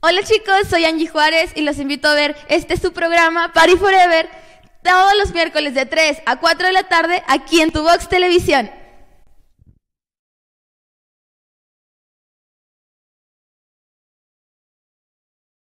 Hola chicos, soy Angie Juárez y los invito a ver este es su programa Party Forever todos los miércoles de 3 a 4 de la tarde aquí en Tu Box Televisión.